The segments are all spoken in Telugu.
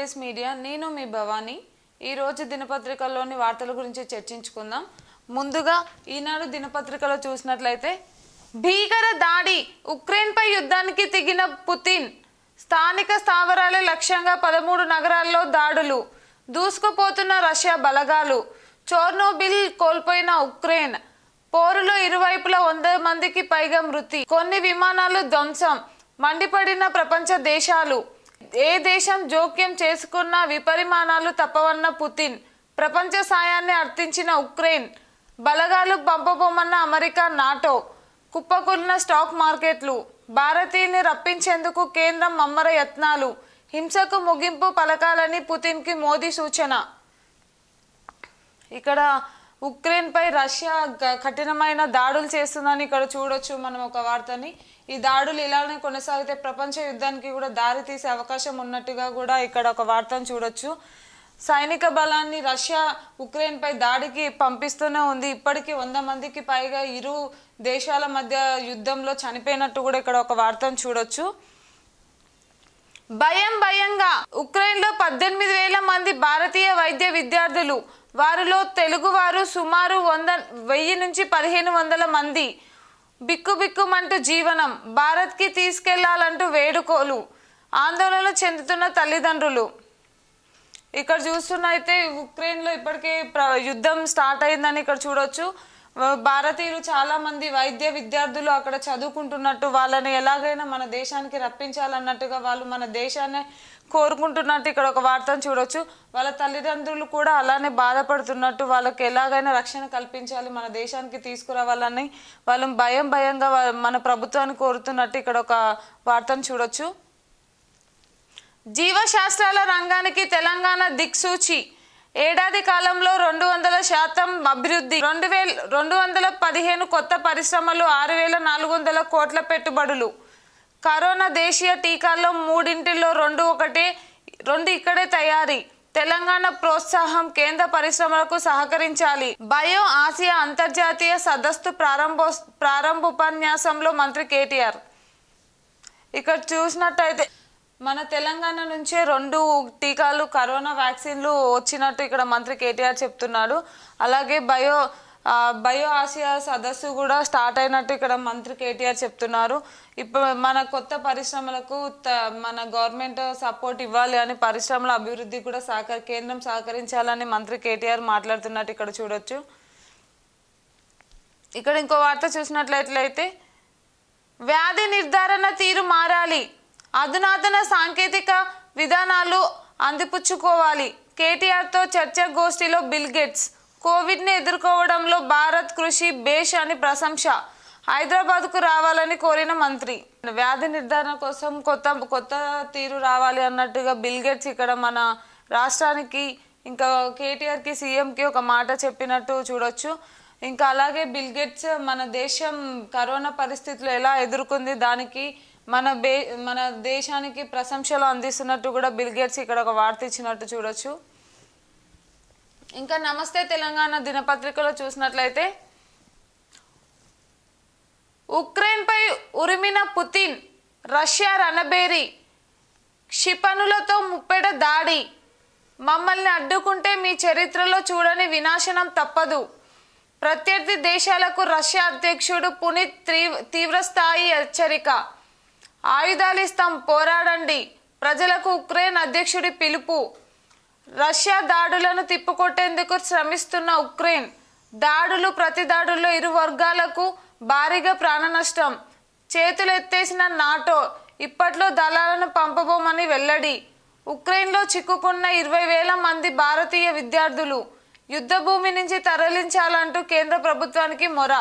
స్టడీస్ మీడియా నేను మీ భవానీ ఈరోజు దినపత్రికల్లోని వార్తల గురించి చర్చించుకుందాం ముందుగా ఈనాడు దినపత్రికలో చూసినట్లయితే భీకర దాడి ఉక్రెయిన్పై యుద్ధానికి దిగిన పుతిన్ స్థానిక స్థావరాలే లక్ష్యంగా పదమూడు నగరాల్లో దాడులు దూసుకుపోతున్న రష్యా బలగాలు చోర్నోబిల్ కోల్పోయిన ఉక్రెయిన్ పోరులో ఇరువైపులా వంద మందికి పైగా మృతి కొన్ని విమానాలు ధ్వంసం మండిపడిన ప్రపంచ దేశాలు ఏ దేశం జోక్యం చేసుకున్న విపరిమాణాలు తప్పవన్న పుతిన్ ప్రపంచ సాయాన్ని అర్థించిన ఉక్రెయిన్ బలగాలు పంపబోమన్న అమెరికా నాటో కుప్పకూలిన స్టాక్ మార్కెట్లు భారతీయుల్ని రప్పించేందుకు కేంద్రం మమ్మర యత్నాలు హింసకు ముగింపు పలకాలని పుతిన్కి మోదీ సూచన ఇక్కడ ఉక్రెయిన్పై రష్యా కఠినమైన దాడులు చేస్తుందని ఇక్కడ చూడొచ్చు మనం ఒక వార్తని ఈ దాడులు ఇలానే కొనసాగితే ప్రపంచ యుద్ధానికి కూడా దారి తీసే అవకాశం ఉన్నట్టుగా కూడా ఇక్కడ ఒక వార్తను చూడొచ్చు సైనిక బలాన్ని రష్యా ఉక్రెయిన్పై దాడికి పంపిస్తూనే ఉంది ఇప్పటికీ వంద మందికి పైగా ఇరు దేశాల మధ్య యుద్ధంలో చనిపోయినట్టు కూడా ఇక్కడ ఒక వార్తను చూడొచ్చు భయం భయంగా ఉక్రెయిన్లో పద్దెనిమిది వేల మంది భారతీయ వైద్య విద్యార్థులు వారిలో తెలుగువారు సుమారు వంద వెయ్యి నుంచి పదిహేను వందల మంది బిక్కుబిక్కుమంటూ జీవనం భారత్కి తీసుకెళ్లాలంటూ వేడుకోలు ఆందోళన చెందుతున్న తల్లిదండ్రులు ఇక్కడ అయితే ఉక్రెయిన్లో ఇప్పటికే యుద్ధం స్టార్ట్ అయిందని ఇక్కడ చూడొచ్చు భారతీయులు చాలా మంది వైద్య విద్యార్థులు అక్కడ చదువుకుంటున్నట్టు వాళ్ళని ఎలాగైనా మన దేశానికి రప్పించాలన్నట్టుగా వాళ్ళు మన దేశాన్ని కోరుకుంటున్నట్టు ఇక్కడ ఒక వార్తను చూడొచ్చు వాళ్ళ తల్లిదండ్రులు కూడా అలానే బాధపడుతున్నట్టు వాళ్ళకి ఎలాగైనా రక్షణ కల్పించాలి మన దేశానికి తీసుకురావాలని వాళ్ళు భయం భయంగా మన ప్రభుత్వాన్ని కోరుతున్నట్టు ఇక్కడ ఒక వార్తను చూడొచ్చు జీవశాస్త్రాల రంగానికి తెలంగాణ దిక్సూచి ఏడాది కాలంలో రెండు వందల శాతం అభివృద్ధి రెండు వేల రెండు వందల పదిహేను కొత్త పరిశ్రమలు ఆరు వేల నాలుగు వందల కోట్ల పెట్టుబడులు కరోనా దేశీయ టీకాల్లో మూడింటిల్లో రెండు ఒకటే రెండు ఇక్కడే తయారీ తెలంగాణ ప్రోత్సాహం కేంద్ర పరిశ్రమలకు సహకరించాలి బయో ఆసియా అంతర్జాతీయ సదస్సు ప్రారంభో ప్రారంభోపన్యాసంలో మంత్రి కేటీఆర్ ఇక్కడ చూసినట్టయితే మన తెలంగాణ నుంచే రెండు టీకాలు కరోనా వ్యాక్సిన్లు వచ్చినట్టు ఇక్కడ మంత్రి కేటీఆర్ చెప్తున్నాడు అలాగే బయో బయో ఆసియా సదస్సు కూడా స్టార్ట్ అయినట్టు ఇక్కడ మంత్రి కేటీఆర్ చెప్తున్నారు ఇప్పుడు మన కొత్త పరిశ్రమలకు మన గవర్నమెంట్ సపోర్ట్ ఇవ్వాలి అని పరిశ్రమల అభివృద్ధి కూడా సహకర కేంద్రం సహకరించాలని మంత్రి కేటీఆర్ మాట్లాడుతున్నట్టు ఇక్కడ చూడొచ్చు ఇక్కడ ఇంకో వార్త చూసినట్లయితే వ్యాధి నిర్ధారణ తీరు మారాలి అధునాతన సాంకేతిక విధానాలు అందిపుచ్చుకోవాలి కేటీఆర్తో చర్చ గోష్ఠిలో బిల్ గేట్స్ కోవిడ్ని ఎదుర్కోవడంలో భారత్ కృషి బేష్ అని ప్రశంస హైదరాబాద్కు రావాలని కోరిన మంత్రి వ్యాధి నిర్ధారణ కోసం కొత్త కొత్త తీరు రావాలి అన్నట్టుగా బిల్ గేట్స్ ఇక్కడ మన రాష్ట్రానికి ఇంకా కేటీఆర్కి సీఎంకి ఒక మాట చెప్పినట్టు చూడొచ్చు ఇంకా అలాగే బిల్ గేట్స్ మన దేశం కరోనా పరిస్థితులు ఎలా ఎదుర్కొంది దానికి మన బే మన దేశానికి ప్రశంసలు అందిస్తున్నట్టు కూడా బిల్ గేట్స్ ఇక్కడ ఒక వార్త ఇచ్చినట్టు చూడొచ్చు ఇంకా నమస్తే తెలంగాణ దినపత్రికలో చూసినట్లయితే ఉక్రెయిన్పై ఉరిమిన పుతిన్ రష్యా రణబేరి క్షిపణులతో ముప్పెట దాడి మమ్మల్ని అడ్డుకుంటే మీ చరిత్రలో చూడని వినాశనం తప్పదు ప్రత్యర్థి దేశాలకు రష్యా అధ్యక్షుడు పునీత్ తీవ్రస్థాయి హెచ్చరిక ఆయుధాలు ఇస్తాం పోరాడండి ప్రజలకు ఉక్రెయిన్ అధ్యక్షుడి పిలుపు రష్యా దాడులను తిప్పుకొట్టేందుకు శ్రమిస్తున్న ఉక్రెయిన్ దాడులు ప్రతి దాడుల్లో ఇరు వర్గాలకు భారీగా ప్రాణ నష్టం చేతులెత్తేసిన నాటో ఇప్పట్లో దళాలను పంపబోమని వెల్లడి ఉక్రెయిన్లో చిక్కుకున్న ఇరవై వేల మంది భారతీయ విద్యార్థులు యుద్ధభూమి నుంచి తరలించాలంటూ కేంద్ర ప్రభుత్వానికి మొర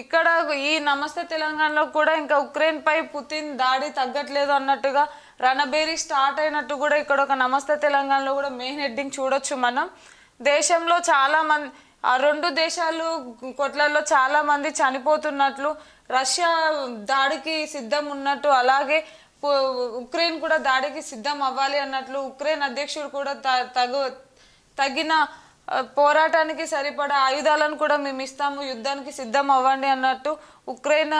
ఇక్కడ ఈ నమస్తే తెలంగాణలో కూడా ఇంకా ఉక్రెయిన్ పై పుతిన్ దాడి తగ్గట్లేదు అన్నట్టుగా రణబేరీ స్టార్ట్ అయినట్టు కూడా ఇక్కడ ఒక నమస్తే తెలంగాణలో కూడా మెయిన్ హెడ్డింగ్ చూడొచ్చు మనం దేశంలో చాలా మంది ఆ రెండు దేశాలు కొట్లలో చాలా మంది చనిపోతున్నట్లు రష్యా దాడికి సిద్ధం ఉన్నట్టు అలాగే ఉక్రెయిన్ కూడా దాడికి సిద్ధం అవ్వాలి అన్నట్లు ఉక్రెయిన్ అధ్యక్షుడు కూడా తగు తగిన పోరాటానికి సరిపడా ఆయుధాలను కూడా మేము ఇస్తాము యుద్ధానికి సిద్ధం అవ్వండి అన్నట్టు ఉక్రెయిన్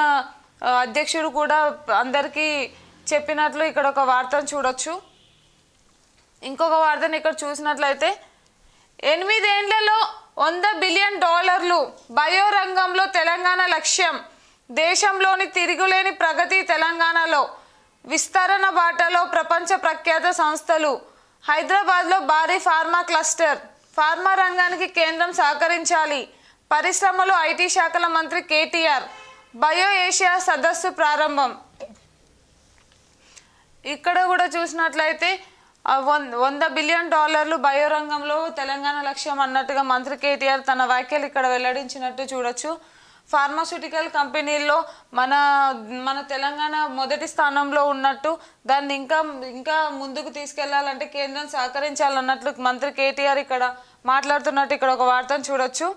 అధ్యక్షుడు కూడా అందరికీ చెప్పినట్లు ఇక్కడ ఒక వార్తను చూడొచ్చు ఇంకొక వార్తను ఇక్కడ చూసినట్లయితే ఎనిమిదేండ్లలో వంద బిలియన్ డాలర్లు బయో రంగంలో తెలంగాణ లక్ష్యం దేశంలోని తిరుగులేని ప్రగతి తెలంగాణలో విస్తరణ బాటలో ప్రపంచ ప్రఖ్యాత సంస్థలు హైదరాబాద్లో భారీ ఫార్మా క్లస్టర్ ఫార్మా రంగానికి కేంద్రం సహకరించాలి పరిశ్రమలు ఐటీ శాఖల మంత్రి కేటీఆర్ బయో ఏషియా సదస్సు ప్రారంభం ఇక్కడ కూడా చూసినట్లయితే వంద బిలియన్ డాలర్లు బయో రంగంలో తెలంగాణ లక్ష్యం అన్నట్టుగా మంత్రి కేటీఆర్ తన వ్యాఖ్యలు ఇక్కడ వెల్లడించినట్టు చూడొచ్చు ఫార్మాస్యూటికల్ కంపెనీల్లో మన మన తెలంగాణ మొదటి స్థానంలో ఉన్నట్టు దాన్ని ఇంకా ఇంకా ముందుకు తీసుకెళ్లాలంటే కేంద్రం సహకరించాలన్నట్లు మంత్రి కేటీఆర్ ఇక్కడ మాట్లాడుతున్నట్టు ఇక్కడ ఒక వార్తను చూడొచ్చు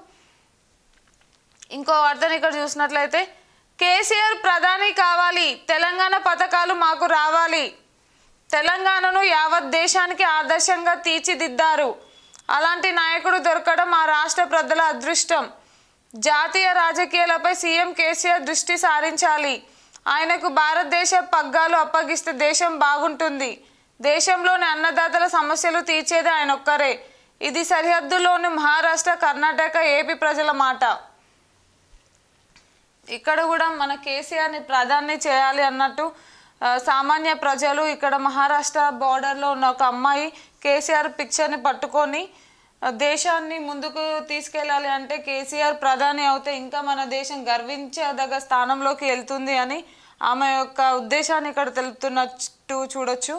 ఇంకో వార్తను ఇక్కడ చూసినట్లయితే కేసీఆర్ ప్రధాని కావాలి తెలంగాణ పథకాలు మాకు రావాలి తెలంగాణను యావత్ దేశానికి ఆదర్శంగా తీర్చిదిద్దారు అలాంటి నాయకుడు దొరకడం ఆ రాష్ట్ర ప్రజల అదృష్టం జాతీయ రాజకీయాలపై సీఎం కేసీఆర్ దృష్టి సారించాలి ఆయనకు భారతదేశ పగ్గాలు అప్పగిస్తే దేశం బాగుంటుంది దేశంలోని అన్నదాతల సమస్యలు తీర్చేది ఆయన ఒక్కరే ఇది సరిహద్దులోని మహారాష్ట్ర కర్ణాటక ఏపీ ప్రజల మాట ఇక్కడ కూడా మన కేసీఆర్ని ప్రధాని చేయాలి అన్నట్టు సామాన్య ప్రజలు ఇక్కడ మహారాష్ట్ర బార్డర్లో ఉన్న ఒక అమ్మాయి కేసీఆర్ పిక్చర్ని పట్టుకొని దేశాన్ని ముందుకు తీసుకెళ్ళాలి అంటే కేసీఆర్ ప్రధాని అవుతే ఇంకా మన దేశం గర్వించదగ్గ స్థానంలోకి వెళ్తుంది అని ఆమె యొక్క ఉద్దేశాన్ని ఇక్కడ తెలుపుతున్నట్టు చూడొచ్చు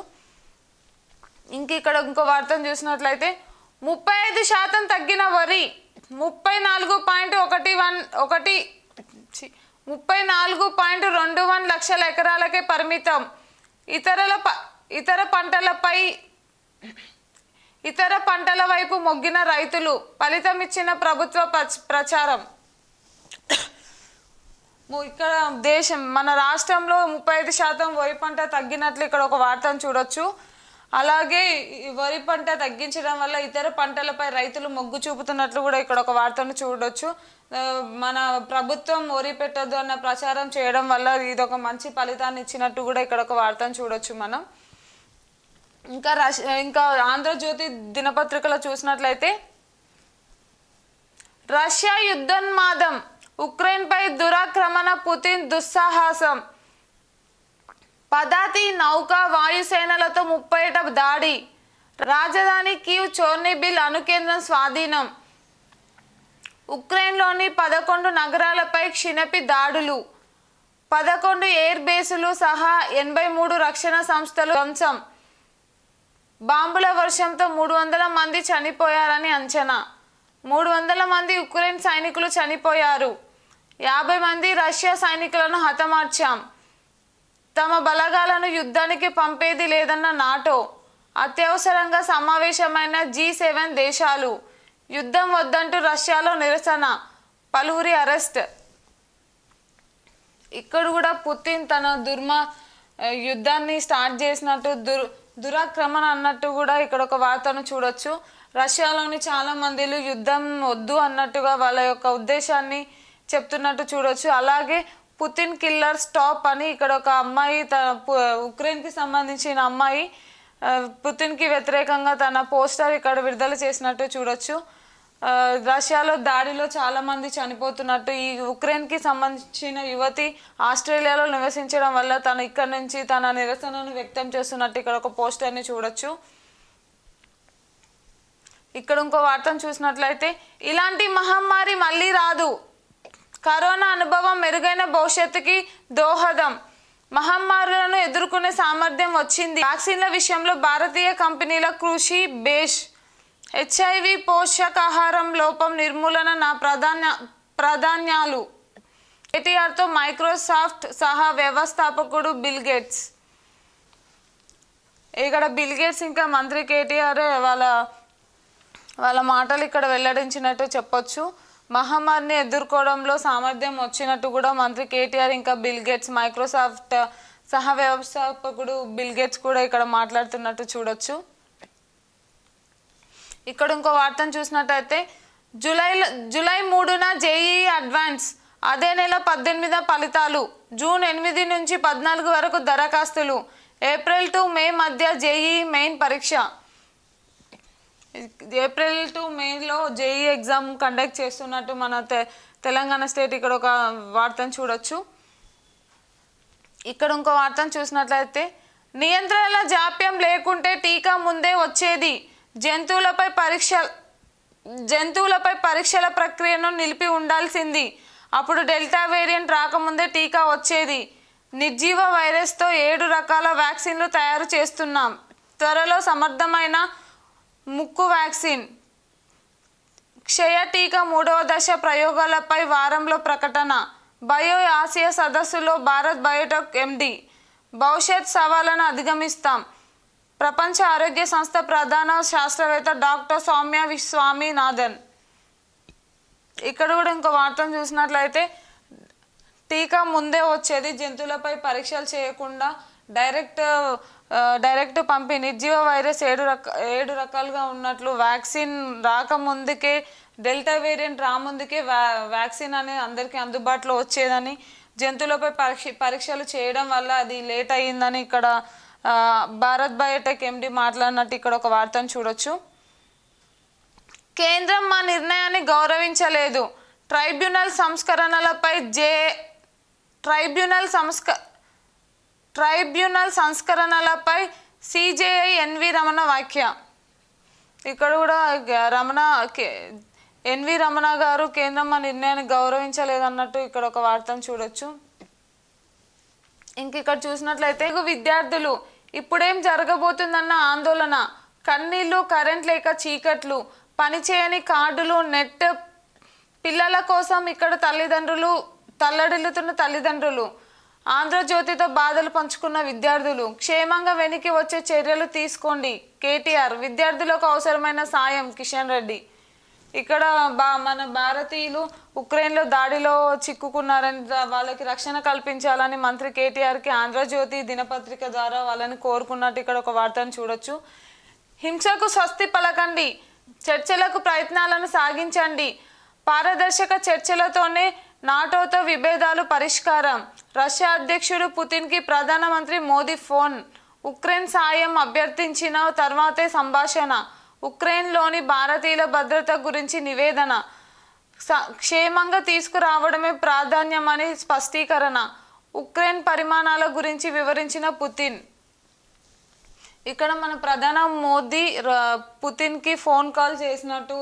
ఇంక ఇక్కడ ఇంకో వార్తను చూసినట్లయితే ముప్పై ఐదు శాతం తగ్గిన వరి ముప్పై నాలుగు పాయింట్ ఒకటి వన్ ఒకటి ముప్పై నాలుగు పాయింట్ రెండు వన్ లక్షల ఎకరాలకే పరిమితం ఇతరుల ప ఇతర పంటలపై ఇతర పంటల వైపు మొగ్గిన రైతులు ఫలితమిచ్చిన ప్రభుత్వ ప్రచారం ఇక్కడ దేశం మన రాష్ట్రంలో ముప్పై ఐదు శాతం వరి పంట తగ్గినట్లు ఇక్కడ ఒక వార్తను చూడొచ్చు అలాగే వరి పంట తగ్గించడం వల్ల ఇతర పంటలపై రైతులు మొగ్గు చూపుతున్నట్లు కూడా ఇక్కడ ఒక వార్తను చూడొచ్చు మన ప్రభుత్వం వరి పెట్టద్దు అన్న ప్రచారం చేయడం వల్ల ఇది ఒక మంచి ఫలితాన్ని ఇచ్చినట్టు కూడా ఇక్కడ ఒక వార్తను చూడొచ్చు మనం ఇంకా ఇంకా ఆంధ్రజ్యోతి దినపత్రికలో చూసినట్లయితే రష్యా యుద్ధోన్మాదం ఉక్రెయిన్పై దురాక్రమణ పుతిన్ దుస్సాహసం పదాతి నౌకా వాయుసేనలతో ముప్పైట దాడి రాజధాని కీవ్ చోర్నిబిల్ అనుకేంద్రం స్వాధీనం ఉక్రెయిన్లోని పదకొండు నగరాలపై క్షిణపి దాడులు పదకొండు ఎయిర్ బేసులు సహా ఎనభై మూడు రక్షణ సంస్థలు ధ్వంసం బాంబుల వర్షంతో మూడు వందల మంది చనిపోయారని అంచనా మూడు వందల మంది ఉక్రెయిన్ సైనికులు చనిపోయారు యాభై మంది రష్యా సైనికులను హతమార్చాం తమ బలగాలను యుద్ధానికి పంపేది లేదన్న నాటో అత్యవసరంగా సమావేశమైన జీ సెవెన్ దేశాలు యుద్ధం వద్దంటూ రష్యాలో నిరసన పలువురి అరెస్ట్ ఇక్కడ కూడా పుతిన్ తన దుర్మ యుద్ధాన్ని స్టార్ట్ చేసినట్టు దుర్ దురాక్రమణ అన్నట్టు కూడా ఇక్కడ ఒక వార్తను చూడొచ్చు రష్యాలోని చాలా మందిలు యుద్ధం వద్దు అన్నట్టుగా వాళ్ళ యొక్క ఉద్దేశాన్ని చెప్తున్నట్టు చూడొచ్చు అలాగే పుతిన్ కిల్లర్ స్టాప్ అని ఇక్కడ ఒక అమ్మాయి తన ఉక్రెయిన్కి సంబంధించిన అమ్మాయి పుతిన్కి వ్యతిరేకంగా తన పోస్టర్ ఇక్కడ విడుదల చేసినట్టు చూడొచ్చు రష్యాలో దాడిలో చాలా మంది చనిపోతున్నట్టు ఈ ఉక్రెయిన్ కి సంబంధించిన యువతి ఆస్ట్రేలియాలో నివసించడం వల్ల తను ఇక్కడ నుంచి తన నిరసనను వ్యక్తం చేస్తున్నట్టు ఇక్కడ ఒక పోస్టర్ని చూడొచ్చు ఇక్కడ ఇంకో వార్తను చూసినట్లయితే ఇలాంటి మహమ్మారి మళ్ళీ రాదు కరోనా అనుభవం మెరుగైన భవిష్యత్తుకి దోహదం మహమ్మారులను ఎదుర్కొనే సామర్థ్యం వచ్చింది వ్యాక్సిన్ల విషయంలో భారతీయ కంపెనీల కృషి బేష్ హెచ్ఐవి పోషకాహారం లోపం నిర్మూలన నా ప్రాధాన్య ప్రాధాన్యాలు కేటీఆర్తో మైక్రోసాఫ్ట్ సహా వ్యవస్థాపకుడు బిల్ గేట్స్ ఇక్కడ బిల్ గేట్స్ ఇంకా మంత్రి కేటీఆర్ వాళ్ళ వాళ్ళ మాటలు ఇక్కడ వెల్లడించినట్టు చెప్పొచ్చు మహమ్మారిని ఎదుర్కోవడంలో సామర్థ్యం వచ్చినట్టు కూడా మంత్రి కేటీఆర్ ఇంకా బిల్ గేట్స్ మైక్రోసాఫ్ట్ సహా వ్యవస్థాపకుడు బిల్ గేట్స్ కూడా ఇక్కడ మాట్లాడుతున్నట్టు చూడొచ్చు ఇక్కడ ఇంకో వార్తను చూసినట్టయితే జూలైలో జూలై మూడున జేఈఈ అడ్వాన్స్ అదే నెల పద్దెనిమిద ఫలితాలు జూన్ ఎనిమిది నుంచి పద్నాలుగు వరకు దరఖాస్తులు ఏప్రిల్ టు మే మధ్య జేఈఈ మెయిన్ పరీక్ష ఏప్రిల్ టు మేలో జేఈ ఎగ్జామ్ కండక్ట్ చేస్తున్నట్టు మన తెలంగాణ స్టేట్ ఇక్కడ ఒక వార్తను చూడొచ్చు ఇక్కడ ఇంకో వార్తను చూసినట్లయితే నియంత్రణల జాప్యం లేకుంటే టీకా ముందే వచ్చేది జంతువులపై పరీక్ష జంతువులపై పరీక్షల ప్రక్రియను నిలిపి ఉండాల్సింది అప్పుడు డెల్టా వేరియంట్ రాకముందే టీకా వచ్చేది నిర్జీవ వైరస్తో ఏడు రకాల వ్యాక్సిన్లు తయారు చేస్తున్నాం త్వరలో సమర్థమైన ముక్కు వ్యాక్సిన్ క్షయ టీకా మూడవ దశ ప్రయోగాలపై వారంలో ప్రకటన బయో ఆసియా సదస్సులో భారత్ బయోటెక్ ఎండి భవిష్యత్ సవాళ్ళను అధిగమిస్తాం ప్రపంచ ఆరోగ్య సంస్థ ప్రధాన శాస్త్రవేత్త డాక్టర్ సౌమ్య స్వామినాథన్ ఇక్కడ కూడా ఇంకో వార్తను చూసినట్లయితే టీకా ముందే వచ్చేది జంతువులపై పరీక్షలు చేయకుండా డైరెక్ట్ డైరెక్ట్ పంపిణీ జీవ వైరస్ ఏడు రక ఏడు రకాలుగా ఉన్నట్లు వ్యాక్సిన్ రాకముందుకే డెల్టా వేరియంట్ రాముందుకే వ్యా వ్యాక్సిన్ అనేది అందరికీ అందుబాటులో వచ్చేదని జంతువులపై పరీక్ష పరీక్షలు చేయడం వల్ల అది లేట్ అయ్యిందని ఇక్కడ భారత్ బయోటెక్ ఎండి మాట్లాడినట్టు ఇక్కడ ఒక వార్తను చూడొచ్చు కేంద్రం మా నిర్ణయాన్ని గౌరవించలేదు ట్రైబ్యునల్ సంస్కరణలపై జే ట్రైబ్యునల్ సంస్క ట్రైబ్యునల్ సంస్కరణలపై సిజేఐ ఎన్వి రమణ వాక్య ఇక్కడ కూడా రమణ ఎన్వి రమణ గారు కేంద్రం మా నిర్ణయాన్ని గౌరవించలేదన్నట్టు ఇక్కడ ఒక వార్తను చూడొచ్చు ఇంక ఇక్కడ చూసినట్లయితే విద్యార్థులు ఇప్పుడేం జరగబోతుందన్న ఆందోళన కన్నీళ్లు కరెంట్ లేక చీకట్లు పనిచేయని కార్డులు నెట్ పిల్లల కోసం ఇక్కడ తల్లిదండ్రులు తల్లడిల్లుతున్న తల్లిదండ్రులు ఆంధ్రజ్యోతితో బాధలు పంచుకున్న విద్యార్థులు క్షేమంగా వెనక్కి వచ్చే చర్యలు తీసుకోండి కేటీఆర్ విద్యార్థులకు అవసరమైన సాయం కిషన్ రెడ్డి ఇక్కడ బా మన భారతీయులు ఉక్రెయిన్లో దాడిలో చిక్కుకున్నారని వాళ్ళకి రక్షణ కల్పించాలని మంత్రి కేటీఆర్కి ఆంధ్రజ్యోతి దినపత్రిక ద్వారా వాళ్ళని కోరుకున్నట్టు ఇక్కడ ఒక వార్తను చూడొచ్చు హింసకు స్వస్తి పలకండి చర్చలకు ప్రయత్నాలను సాగించండి పారదర్శక చర్చలతోనే నాటోతో విభేదాలు పరిష్కారం రష్యా అధ్యక్షుడు పుతిన్కి ప్రధానమంత్రి మోదీ ఫోన్ ఉక్రెయిన్ సాయం అభ్యర్థించిన తర్వాతే సంభాషణ ఉక్రెయిన్లోని భారతీయుల భద్రత గురించి నివేదన క్షేమంగా తీసుకురావడమే ప్రాధాన్యమని స్పష్టీకరణ ఉక్రెయిన్ పరిమాణాల గురించి వివరించిన పుతిన్ ఇక్కడ మన ప్రధాన మోదీ పుతిన్కి ఫోన్ కాల్ చేసినట్టు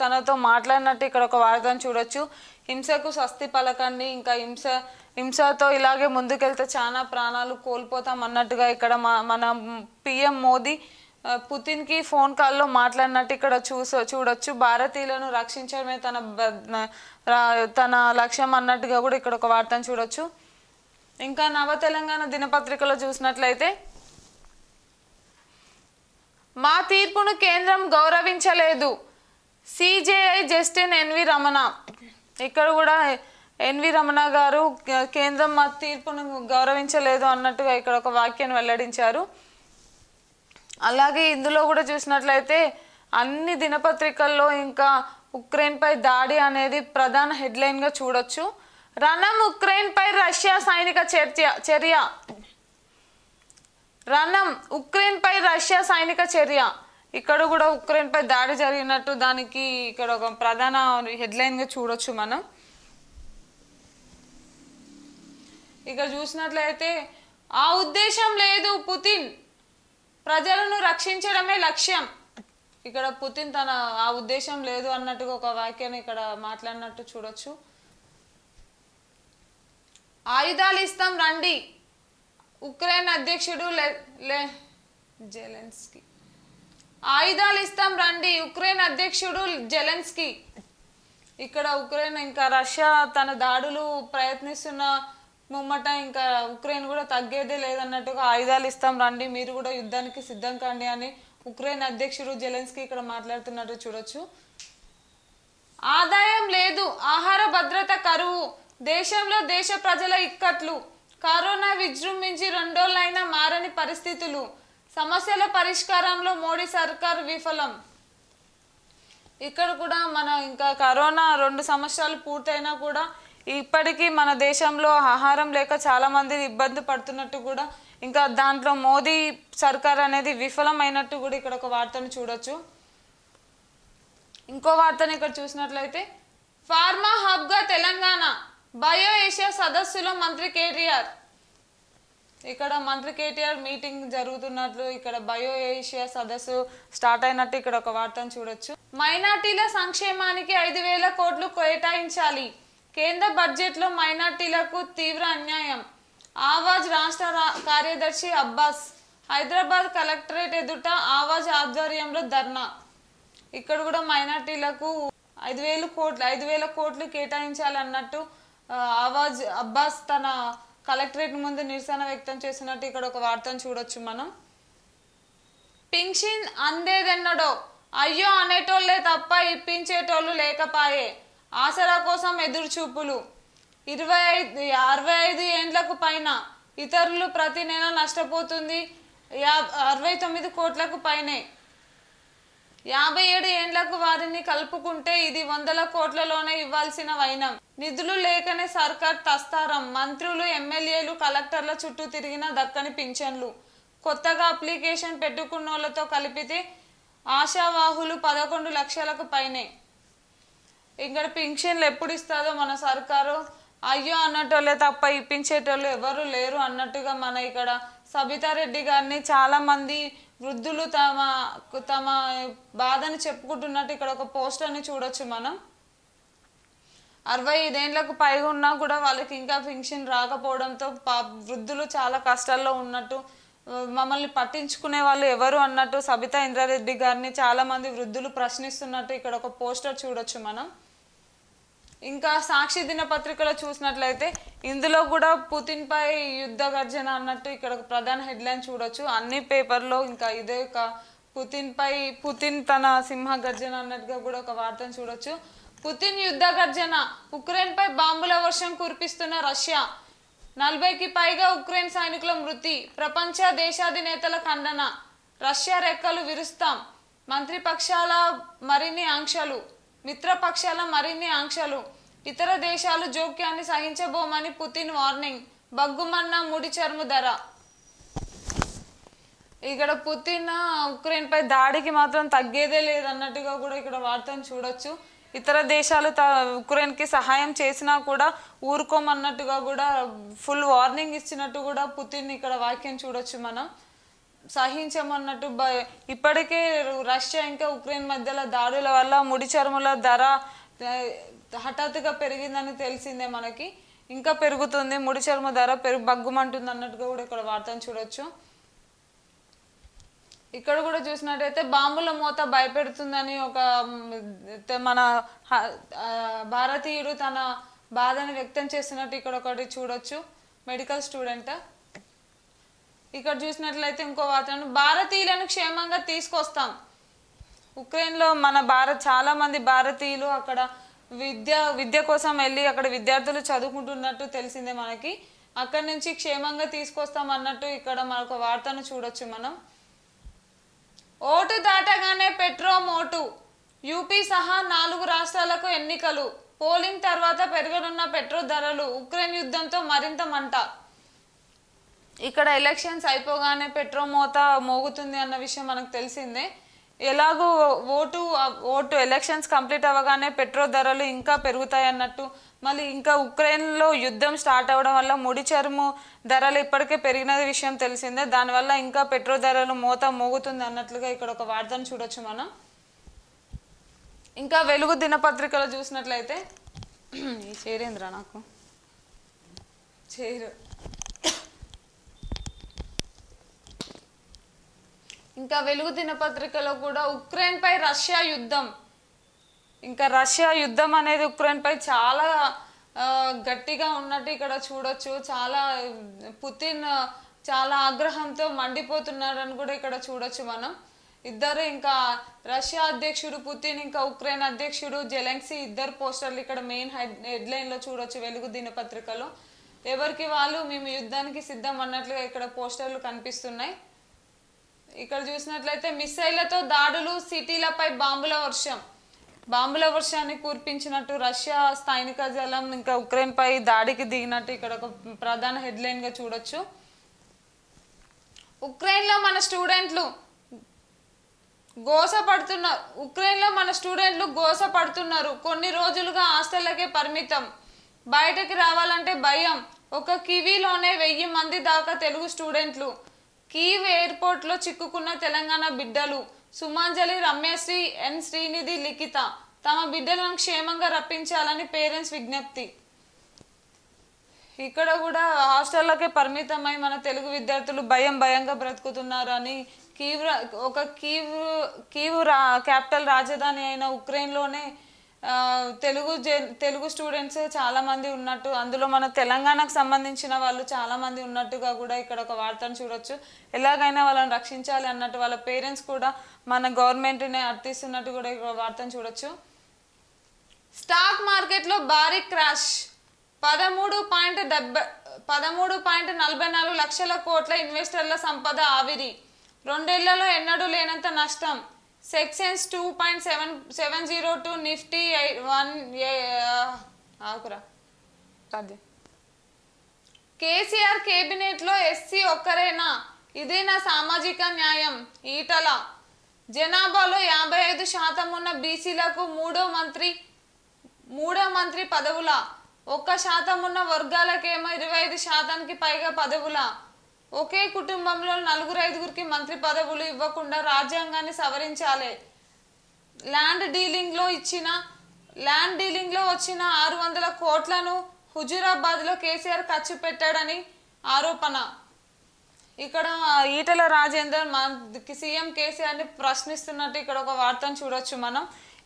తనతో మాట్లాడినట్టు ఇక్కడ ఒక వార్తను చూడొచ్చు హింసకు స్వస్తి పలకండి ఇంకా హింస హింసతో ఇలాగే ముందుకెళ్తే చాలా ప్రాణాలు కోల్పోతాం అన్నట్టుగా ఇక్కడ మన పిఎం మోదీ పుతిన్ కి ఫోన్ కాల్లో మాట్లాడినట్టు ఇక్కడ చూస చూడొచ్చు భారతీయులను రక్షించడమే తన తన లక్ష్యం అన్నట్టుగా కూడా ఇక్కడ ఒక వార్తను చూడొచ్చు ఇంకా నవ తెలంగాణ దినపత్రికలో చూసినట్లయితే మా తీర్పును కేంద్రం గౌరవించలేదు సిజేఐ జస్టిన్ ఎన్వి రమణ ఇక్కడ కూడా ఎన్వి రమణ గారు కేంద్రం మా తీర్పును గౌరవించలేదు అన్నట్టుగా ఇక్కడ ఒక వాక్యాన్ని వెల్లడించారు అలాగే ఇందులో కూడా చూసినట్లయితే అన్ని దినపత్రికల్లో ఇంకా ఉక్రెయిన్పై దాడి అనేది ప్రధాన హెడ్లైన్గా చూడొచ్చు రణం ఉక్రెయిన్పై రష్యా సైనిక చర్య చర్య రణం ఉక్రెయిన్పై రష్యా సైనిక చర్య ఇక్కడ కూడా ఉక్రెయిన్పై దాడి జరిగినట్టు దానికి ఇక్కడ ఒక ప్రధాన హెడ్లైన్గా చూడొచ్చు మనం ఇక చూసినట్లయితే ఆ ఉద్దేశం లేదు పుతిన్ ప్రజలను రక్షించడమే లక్ష్యం ఇక్కడ పుతిన్ తన ఆ ఉద్దేశం లేదు అన్నట్టుగా ఒక వాక్యాన్ని ఇక్కడ మాట్లాడినట్టు చూడొచ్చు ఆయుధాలు ఇస్తాం రండి ఉక్రెయిన్ అధ్యక్షుడు జెలెన్స్కి ఆయుధాలు ఇస్తాం రండి ఉక్రెయిన్ అధ్యక్షుడు జెలెన్స్కి ఇక్కడ ఉక్రెయిన్ ఇంకా రష్యా తన దాడులు ప్రయత్నిస్తున్న ముమ్మట ఇంకా ఉక్రెయిన్ కూడా తగ్గేదే లేదన్నట్టుగా ఆయుధాలు ఇస్తాం రండి మీరు కూడా యుద్ధానికి సిద్ధం కండి అని ఉక్రెయిన్ అధ్యక్షుడు జెలెన్స్కీ ఇక్కడ మాట్లాడుతున్నట్టు చూడొచ్చు ఆదాయం లేదు ఆహార భద్రత కరువు దేశంలో దేశ ప్రజల ఇక్కట్లు కరోనా విజృంభించి రెండోళ్ళైనా మారని పరిస్థితులు సమస్యల పరిష్కారంలో మోడీ సర్కార్ విఫలం ఇక్కడ కూడా మన ఇంకా కరోనా రెండు సంవత్సరాలు పూర్తయినా కూడా ఇప్పటికీ మన దేశంలో ఆహారం లేక చాలామంది ఇబ్బంది పడుతున్నట్టు కూడా ఇంకా దాంట్లో మోదీ సర్కార్ అనేది విఫలమైనట్టు కూడా ఇక్కడ ఒక వార్తను చూడొచ్చు ఇంకో వార్తను ఇక్కడ చూసినట్లయితే ఫార్మా హబ్గా తెలంగాణ బయో ఏషియా సదస్సులో మంత్రి కేటీఆర్ ఇక్కడ మంత్రి కేటీఆర్ మీటింగ్ జరుగుతున్నట్లు ఇక్కడ బయో ఏషియా సదస్సు స్టార్ట్ అయినట్టు ఇక్కడ ఒక వార్తను చూడొచ్చు మైనార్టీల సంక్షేమానికి ఐదు వేల కోట్లు కేటాయించాలి కేంద్ర బడ్జెట్లో మైనార్టీలకు తీవ్ర అన్యాయం ఆవాజ్ రాష్ట్ర కార్యదర్శి అబ్బాస్ హైదరాబాద్ కలెక్టరేట్ ఎదుట ఆవాజ్ ఆధ్వర్యంలో ధర్నా ఇక్కడ కూడా మైనార్టీలకు ఐదు వేలు కోట్లు ఐదు వేల కోట్లు కేటాయించాలన్నట్టు ఆవాజ్ అబ్బాస్ తన కలెక్టరేట్ ముందు నిరసన వ్యక్తం చేసినట్టు ఇక్కడ ఒక వార్తను చూడొచ్చు మనం పింఛన్ అందేదెన్నడో అయ్యో అనేటోళ్లే తప్ప ఇప్పించేటోళ్ళు లేకపాయే ఆసరా కోసం ఎదురుచూపులు ఇరవై ఐదు అరవై ఐదు ఏండ్లకు పైన ఇతరులు ప్రతి నెల నష్టపోతుంది యా అరవై తొమ్మిది కోట్లకు పైనే యాభై ఏడు ఏండ్లకు వారిని కలుపుకుంటే ఇది వందల కోట్లలోనే ఇవ్వాల్సిన వైనం నిధులు లేకనే సర్కార్ తస్తారం మంత్రులు ఎమ్మెల్యేలు కలెక్టర్ల చుట్టూ తిరిగిన దక్కని పింఛన్లు కొత్తగా అప్లికేషన్ పెట్టుకున్నోళ్లతో కలిపితే ఆశావాహులు పదకొండు లక్షలకు పైనే ఇక్కడ పింఛన్లు ఎప్పుడు ఇస్తుందో మన సర్కారు అయ్యో అన్నటోళ్ళే తప్ప ఇప్పించేటోళ్ళు ఎవరు లేరు అన్నట్టుగా మన ఇక్కడ సబితారెడ్డి గారిని చాలామంది వృద్ధులు తమ తమ బాధను చెప్పుకుంటున్నట్టు ఇక్కడ ఒక పోస్టర్ని చూడొచ్చు మనం అరవై ఐదేళ్లకు పైగా ఉన్నా కూడా వాళ్ళకి ఇంకా పెన్షన్ రాకపోవడంతో పా వృద్ధులు చాలా కష్టాల్లో ఉన్నట్టు మమ్మల్ని పట్టించుకునే వాళ్ళు ఎవరు అన్నట్టు సబితా ఇంద్రారెడ్డి గారిని చాలామంది వృద్ధులు ప్రశ్నిస్తున్నట్టు ఇక్కడ ఒక పోస్టర్ చూడొచ్చు మనం ఇంకా సాక్షి దినపత్రికలో చూసినట్లయితే ఇందులో కూడా పుతిన్ పై యుద్ధ గర్జన అన్నట్టు ఇక్కడ ఒక ప్రధాన హెడ్లైన్ చూడొచ్చు అన్ని పేపర్లో ఇంకా ఇదే ఒక పుతిన్ పై పుతిన్ తన సింహ గర్జన అన్నట్టుగా కూడా ఒక వార్తను చూడొచ్చు పుతిన్ యుద్ధ గర్జన ఉక్రెయిన్ పై బాంబుల వర్షం కురిపిస్తున్న రష్యా నలభైకి పైగా ఉక్రెయిన్ సైనికుల మృతి ప్రపంచ దేశాధినేతల ఖండన రష్యా రెక్కలు విరుస్తాం మంత్రిపక్షాల మరిన్ని ఆంక్షలు మిత్రపక్షాల మరిన్ని ఆంక్షలు ఇతర దేశాలు జోక్యాన్ని సహించబోమని పుతిన్ వార్నింగ్ బగ్గుమన్న ముడి చర్ము ధర ఇక్కడ పుతిన్ ఉక్రెయిన్ పై దాడికి మాత్రం తగ్గేదే లేదన్నట్టుగా కూడా ఇక్కడ వార్తను చూడొచ్చు ఇతర దేశాలు త ఉక్రెయిన్కి సహాయం చేసినా కూడా ఊరుకోమన్నట్టుగా కూడా ఫుల్ వార్నింగ్ ఇచ్చినట్టు కూడా పుతిన్ ఇక్కడ వాక్యం చూడొచ్చు మనం సహించమన్నట్టు ఇప్పటికే రష్యా ఇంకా ఉక్రెయిన్ మధ్యలో దాడుల వల్ల ముడి చర్మల ధర హఠాత్తుగా పెరిగిందని తెలిసిందే మనకి ఇంకా పెరుగుతుంది ముడి చర్మ ధర పెరుగు బగ్గుమంటుంది అన్నట్టుగా కూడా ఇక్కడ వార్తను చూడొచ్చు ఇక్కడ కూడా చూసినట్టయితే బాంబుల మూత భయపెడుతుందని ఒక మన భారతీయుడు తన బాధను వ్యక్తం చేస్తున్నట్టు ఇక్కడ ఒకటి చూడొచ్చు మెడికల్ స్టూడెంట్ ఇక్కడ చూసినట్లయితే ఇంకో వార్తను భారతీయులను క్షేమంగా తీసుకొస్తాం ఉక్రెయిన్లో మన భారత్ చాలామంది భారతీయులు అక్కడ విద్య విద్య కోసం వెళ్ళి అక్కడ విద్యార్థులు చదువుకుంటున్నట్టు తెలిసిందే మనకి అక్కడి నుంచి క్షేమంగా తీసుకొస్తాం అన్నట్టు ఇక్కడ మనకు వార్తను చూడొచ్చు మనం ఓటు దాటగానే పెట్రోమోటు యూపీ సహా నాలుగు రాష్ట్రాలకు ఎన్నికలు పోలింగ్ తర్వాత పెరగనున్న పెట్రోల్ ధరలు ఉక్రెయిన్ యుద్ధంతో మరింత మంట ఇక్కడ ఎలక్షన్స్ అయిపోగానే పెట్రో మోత మోగుతుంది అన్న విషయం మనకు తెలిసిందే ఎలాగో ఓటు ఓటు ఎలక్షన్స్ కంప్లీట్ అవ్వగానే పెట్రోల్ ధరలు ఇంకా పెరుగుతాయి అన్నట్టు మళ్ళీ ఇంకా ఉక్రెయిన్లో యుద్ధం స్టార్ట్ అవ్వడం వల్ల ముడి చర్ము ధరలు ఇప్పటికే పెరిగిన విషయం తెలిసిందే దానివల్ల ఇంకా పెట్రోల్ ధరలు మోత మోగుతుంది అన్నట్లుగా ఇక్కడ ఒక వార్తను చూడొచ్చు మనం ఇంకా వెలుగు దినపత్రికలో చూసినట్లయితే చేరేంద్రా నాకు చేరు ఇంకా వెలుగు దినపత్రికలో కూడా ఉక్రెయిన్పై రష్యా యుద్ధం ఇంకా రష్యా యుద్ధం అనేది ఉక్రెయిన్పై చాలా గట్టిగా ఉన్నట్టు ఇక్కడ చూడొచ్చు చాలా పుతిన్ చాలా ఆగ్రహంతో మండిపోతున్నారని కూడా ఇక్కడ చూడొచ్చు మనం ఇద్దరు ఇంకా రష్యా అధ్యక్షుడు పుతిన్ ఇంకా ఉక్రెయిన్ అధ్యక్షుడు జెలెన్సీ ఇద్దరు పోస్టర్లు ఇక్కడ మెయిన్ హెడ్ హెడ్లైన్లో చూడొచ్చు వెలుగు దినపత్రికలో ఎవరికి వాళ్ళు మేము యుద్ధానికి సిద్ధం అన్నట్లుగా ఇక్కడ పోస్టర్లు కనిపిస్తున్నాయి ఇక్కడ చూసినట్లయితే మిసైళ్లతో దాడులు సిటీలపై బాంబుల వర్షం బాంబుల వర్షాన్ని కూర్పించినట్టు రష్యా స్థానిక జలం ఇంకా ఉక్రెయిన్ పై దాడికి దిగినట్టు ఇక్కడ ఒక ప్రధాన హెడ్లైన్గా చూడొచ్చు ఉక్రెయిన్లో మన స్టూడెంట్లు గోస పడుతున్నారు ఉక్రెయిన్లో మన స్టూడెంట్లు గోస పడుతున్నారు కొన్ని రోజులుగా హాస్టల్లకే పరిమితం బయటకి రావాలంటే భయం ఒక కివీలోనే వెయ్యి మంది దాకా తెలుగు స్టూడెంట్లు కీవ్ ఎయిర్పోర్ట్లో చిక్కుకున్న తెలంగాణ బిడ్డలు సుమాంజలి రమ్యశ్రీ ఎన్ శ్రీనిధి లిఖిత తమ బిడ్డలను క్షేమంగా రప్పించాలని పేరెంట్స్ విజ్ఞప్తి ఇక్కడ కూడా హాస్టల్లోకే పరిమితమై మన తెలుగు విద్యార్థులు భయం భయంగా బ్రతుకుతున్నారని కీవ్ ఒక కీవ్ కీవ్ రా క్యాపిటల్ రాజధాని అయిన ఉక్రెయిన్లోనే తెలుగు తెలుగు స్టూడెంట్స్ చాలామంది ఉన్నట్టు అందులో మన తెలంగాణకు సంబంధించిన వాళ్ళు చాలామంది ఉన్నట్టుగా కూడా ఇక్కడ ఒక వార్తను చూడొచ్చు ఎలాగైనా వాళ్ళని రక్షించాలి అన్నట్టు వాళ్ళ పేరెంట్స్ కూడా మన గవర్నమెంట్ని అర్థిస్తున్నట్టు కూడా ఇక్కడ వార్తను చూడొచ్చు స్టాక్ మార్కెట్లో భారీ క్రాష్ పదమూడు పాయింట్ డెబ్బై పదమూడు పాయింట్ నలభై నాలుగు లక్షల కోట్ల ఇన్వెస్టర్ల సంపద ఆవిరి రెండేళ్లలో ఎన్నడూ లేనంత నష్టం Sensex two point seven seven zero two Nifty one ఆకురా అది కేసీఆర్ కేబినెట్లో ఎస్సీ ఒక్కరేనా ఇదే నా సామాజిక న్యాయం ఈటల జనాభాలో యాభై ఐదు శాతం ఉన్న బీసీలకు మూడో మంత్రి మూడో మంత్రి పదవుల ఒక్క శాతం ఉన్న వర్గాలకేమో ఇరవై ఐదు శాతానికి పైగా పదవుల ఒకే కుటుంబంలో నలుగురు ఐదుగురికి మంత్రి పదవులు ఇవ్వకుండా రాజ్యాంగాన్ని సవరించాలి ల్యాండ్ డీలింగ్లో ఇచ్చిన ల్యాండ్ డీలింగ్లో వచ్చిన ఆరు వందల కోట్లను లో కేసీఆర్ ఖర్చు పెట్టాడని ఆరోపణ ఇక్కడ ఈటల రాజేందర్ మనకి సీఎం కేసీఆర్ని ప్రశ్నిస్తున్నట్టు ఇక్కడ ఒక వార్తను చూడొచ్చు మనం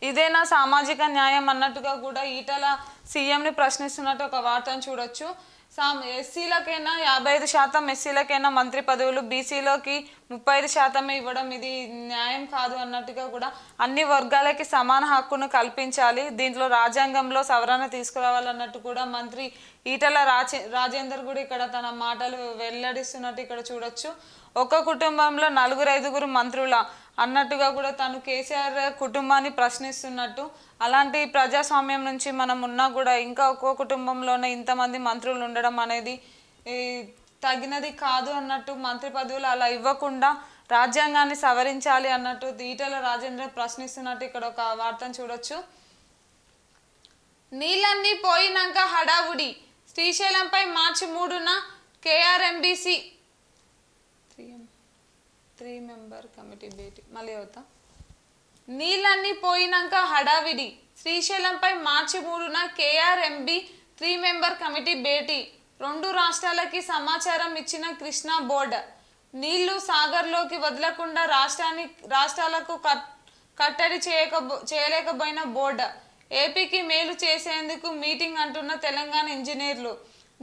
ఇదేనా సామాజిక న్యాయం అన్నట్టుగా కూడా ఈటల సీఎంని ప్రశ్నిస్తున్నట్టు ఒక వార్తను చూడొచ్చు సామ్ ఎస్సీలకైనా యాభై ఐదు శాతం ఎస్సీలకైనా మంత్రి పదవులు బీసీలోకి ముప్పై ఐదు శాతమే ఇవ్వడం ఇది న్యాయం కాదు అన్నట్టుగా కూడా అన్ని వర్గాలకి సమాన హక్కును కల్పించాలి దీంట్లో రాజ్యాంగంలో సవరణ తీసుకురావాలన్నట్టు కూడా మంత్రి ఈటల రాజే రాజేందర్ కూడా ఇక్కడ తన మాటలు వెల్లడిస్తున్నట్టు ఇక్కడ చూడొచ్చు ఒక కుటుంబంలో నలుగురు ఐదుగురు మంత్రుల అన్నట్టుగా కూడా తను కేసీఆర్ కుటుంబాన్ని ప్రశ్నిస్తున్నట్టు అలాంటి ప్రజాస్వామ్యం నుంచి మనం ఉన్నా కూడా ఇంకా ఒక్కో కుటుంబంలోనే ఇంతమంది మంత్రులు ఉండడం అనేది తగినది కాదు అన్నట్టు మంత్రి పదవులు అలా ఇవ్వకుండా రాజ్యాంగాన్ని సవరించాలి అన్నట్టు ఈటల రాజేంద్ర ప్రశ్నిస్తున్నట్టు ఇక్కడ ఒక వార్తను చూడొచ్చు నీళ్ళన్నీ పోయినాక హడావుడి శ్రీశైలంపై మార్చి మూడున కేఆర్ఎంబీసీ త్రీ మెంబర్ కమిటీ భేటీ మళ్ళీ అవుతా నీళ్ళన్నీ పోయినాక హడావిడి శ్రీశైలంపై మార్చి మూడున కేఆర్ఎంబి త్రీ మెంబర్ కమిటీ భేటీ రెండు రాష్ట్రాలకి సమాచారం ఇచ్చిన కృష్ణా బోర్డ్ నీళ్లు సాగర్లోకి వదలకుండా రాష్ట్రాన్ని రాష్ట్రాలకు కట్టడి చేయక చేయలేకపోయిన బోర్డ్ ఏపీకి మేలు చేసేందుకు మీటింగ్ అంటున్న తెలంగాణ ఇంజనీర్లు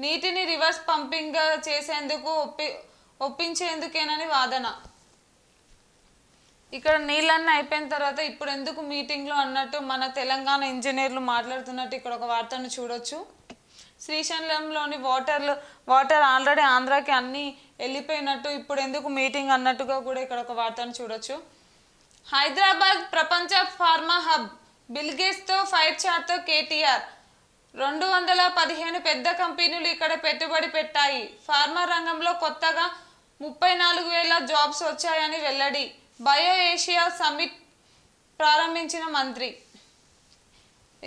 నీటిని రివర్స్ పంపింగ్ చేసేందుకు ఒప్పి ఒప్పించేందుకేనని వాదన ఇక్కడ నీళ్ళన్నీ అయిపోయిన తర్వాత ఇప్పుడు ఎందుకు మీటింగ్లో అన్నట్టు మన తెలంగాణ ఇంజనీర్లు మాట్లాడుతున్నట్టు ఇక్కడ ఒక వార్తను చూడొచ్చు శ్రీశైలంలోని వాటర్లు వాటర్ ఆల్రెడీ ఆంధ్రాకి అన్నీ వెళ్ళిపోయినట్టు ఇప్పుడు ఎందుకు మీటింగ్ అన్నట్టుగా కూడా ఇక్కడ ఒక వార్తను చూడొచ్చు హైదరాబాద్ ప్రపంచ ఫార్మా హబ్ బిల్గేట్స్తో ఫైర్ చార్ట్తో కేటీఆర్ రెండు వందల పదిహేను పెద్ద కంపెనీలు ఇక్కడ పెట్టుబడి పెట్టాయి ఫార్మా రంగంలో కొత్తగా ముప్పై నాలుగు వేల జాబ్స్ వచ్చాయని వెల్లడి బయో ఏషియా సమ్మిట్ ప్రారంభించిన మంత్రి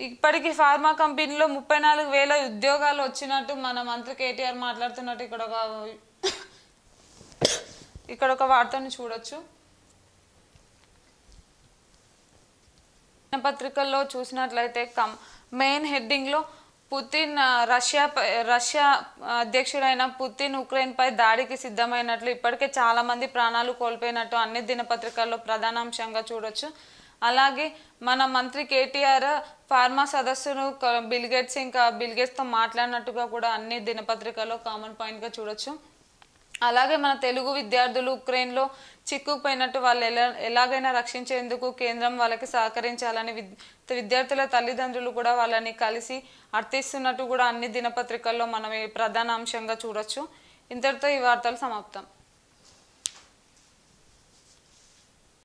ఇప్పటికీ ఫార్మా కంపెనీలో ముప్పై నాలుగు వేల ఉద్యోగాలు వచ్చినట్టు మన మంత్రి కేటీఆర్ మాట్లాడుతున్నట్టు ఇక్కడ ఒక ఇక్కడ ఒక వార్తను చూడొచ్చు పత్రికల్లో చూసినట్లయితే కం మెయిన్ హెడ్డింగ్లో పుతిన్ రష్యా రష్యా అధ్యక్షుడైన పుతిన్ ఉక్రెయిన్పై దాడికి సిద్ధమైనట్లు ఇప్పటికే చాలామంది ప్రాణాలు కోల్పోయినట్టు అన్ని దినపత్రికల్లో ప్రధానాంశంగా చూడొచ్చు అలాగే మన మంత్రి కేటీఆర్ ఫార్మా సదస్సును బిల్గేట్స్ ఇంకా బిల్గేట్స్తో మాట్లాడినట్టుగా కూడా అన్ని దినపత్రికల్లో కామన్ పాయింట్గా చూడొచ్చు అలాగే మన తెలుగు విద్యార్థులు ఉక్రెయిన్లో చిక్కుకుపోయినట్టు వాళ్ళు ఎలా ఎలాగైనా రక్షించేందుకు కేంద్రం వాళ్ళకి సహకరించాలని విద్యార్థుల తల్లిదండ్రులు కూడా వాళ్ళని కలిసి అర్థిస్తున్నట్టు కూడా అన్ని దినపత్రికల్లో మనం ప్రధాన అంశంగా చూడొచ్చు ఇంతటితో ఈ వార్తలు సమాప్తం